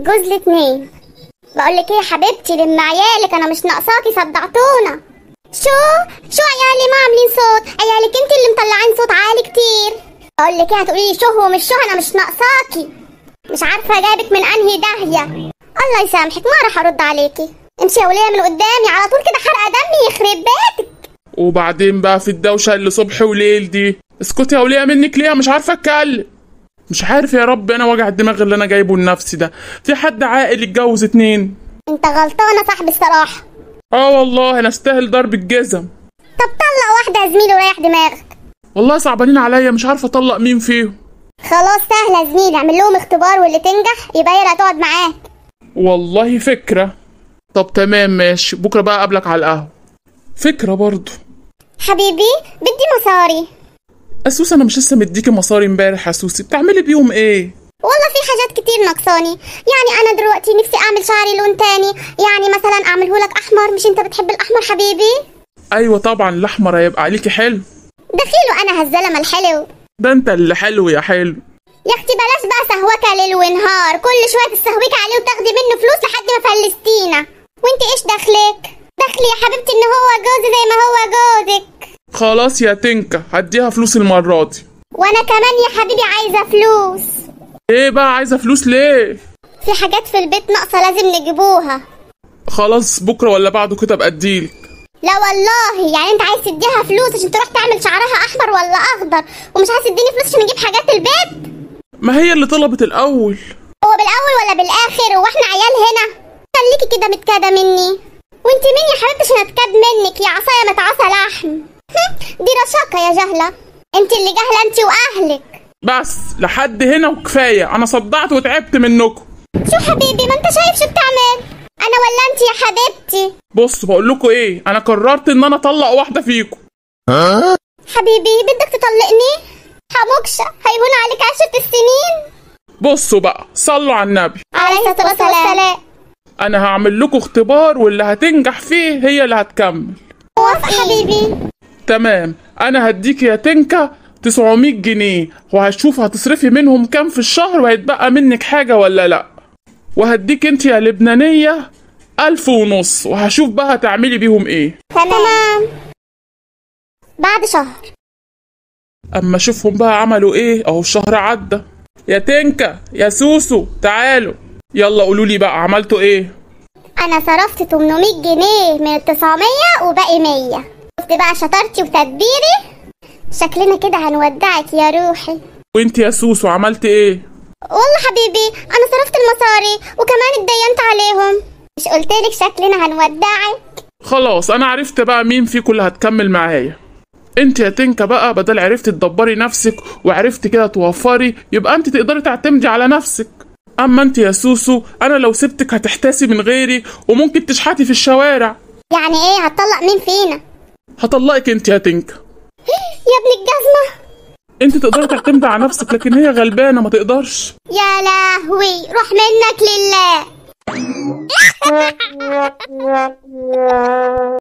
جوز الاتنين بقول لك ايه يا حبيبتي لما عيالك انا مش ناقصاكي صدعتونا شو شو عيالي ما عاملين صوت عيالك انت اللي مطلعين صوت عالي كتير بقول لك ايه هتقولي لي شو ومش شو انا مش ناقصاكي مش عارفه جابك من انهي داهيه الله يسامحك ما راح ارد عليكي امشي يا وليه من قدامي على طول كده حرقه دمي يخرب بيتك وبعدين بقى في الدوشه اللي صبح وليل دي اسكتي يا وليه منك ليه مش عارفه اتكلم مش عارف يا رب انا وجع الدماغ اللي انا جايبه لنفسي ده في حد عاقل يتجوز اتنين انت غلطان يا صاحبي الصراحه اه والله انا استاهل ضرب الجزم طب طلق واحده يا زميلي وريح دماغك والله صعبانين عليا مش عارفه اطلق مين فيهم خلاص سهله يا زميلي اعمل لهم اختبار واللي تنجح يبقى هي تقعد هتقعد معاك والله فكره طب تمام ماشي بكره بقى اقابلك على القهوه فكره برضه حبيبي بدي مصاري اسوس انا مش لسه مديكي مصاري امبارح يا سوسي بتعملي بيهم ايه والله في حاجات كتير ناقصاني يعني انا دلوقتي نفسي اعمل شعري لون تاني يعني مثلا اعمله لك احمر مش انت بتحب الاحمر حبيبي ايوه طبعا الاحمر هيبقى عليكي حلو دخيله انا هالزلمه الحلو ده انت اللي حلو يا حلو يا اختي بلاش بقى سهوكه ليل ونهار كل شويه تسهوكي عليه وتاخدي منه فلوس لحد ما فلستينا وانت ايش دخلك دخلي يا حبيبتي ان هو جوزي زي ما هو خلاص يا تنكة هديها فلوس المرة دي وانا كمان يا حبيبي عايزة فلوس ايه بقى عايزة فلوس ليه؟ في حاجات في البيت ناقصة لازم نجيبوها خلاص بكرة ولا بعده كده بقديلك لا والله يعني انت عايز تديها فلوس عشان تروح تعمل شعرها احمر ولا اخضر ومش عايز تديني فلوس عشان نجيب حاجات البيت ما هي اللي طلبت الاول هو بالاول ولا بالاخر هو احنا عيال هنا خليكي كده متكده مني وانت مين يا حبيبتي عشان اتكاد منك يا عصايه متعصى لحم دي رشاقة يا جهلة انت اللي جهلة انت واهلك بس لحد هنا وكفاية انا صدعت وتعبت منكم شو حبيبي ما انت شايف شو بتعمل انا ولا انت يا حبيبتي بص بقول لكم ايه انا قررت ان انا اطلق واحدة فيكم ها حبيبي بدك تطلقني حموكشة هيهون عليك عشرة السنين بصوا بقى صلوا على النبي عليه الصلاة والسلام انا هعمل لكم اختبار واللي هتنجح فيه هي اللي هتكمل موافقة حبيبي تمام انا هديك يا تنكا 900 جنيه وهشوف هتصرفي منهم كام في الشهر وهيتبقى منك حاجة ولا لأ وهديك انت يا لبنانية ألف ونص وهشوف بقى هتعملي بيهم ايه تمام بعد شهر أما أشوفهم بقى عملوا ايه أهو الشهر عدى يا تنكا يا سوسو تعالوا يلا قولوا لي بقى عملتوا ايه أنا صرفت 800 جنيه من التسعمية وباقي 100 شفت بقى شطارتي وتدبيري شكلنا كده هنودعك يا روحي وانت يا سوسو عملت ايه والله حبيبي انا صرفت المصاري وكمان اتدينت عليهم مش قلتلك شكلنا هنودعك خلاص انا عرفت بقى مين فيكم اللي هتكمل معايا انت يا تنكا بقى بدل عرفتي تدبري نفسك وعرفتي كده توفري يبقى انت تقدري تعتمدي على نفسك اما انت يا سوسو انا لو سبتك هتحتاسي من غيري وممكن تشحتي في الشوارع يعني ايه هتطلق مين فينا هطلقك انت يا تينك يا ابن الجزمة انت تقدري تعتمدي على نفسك لكن هي غلبانة ما تقدرش يا لهوي روح منك لله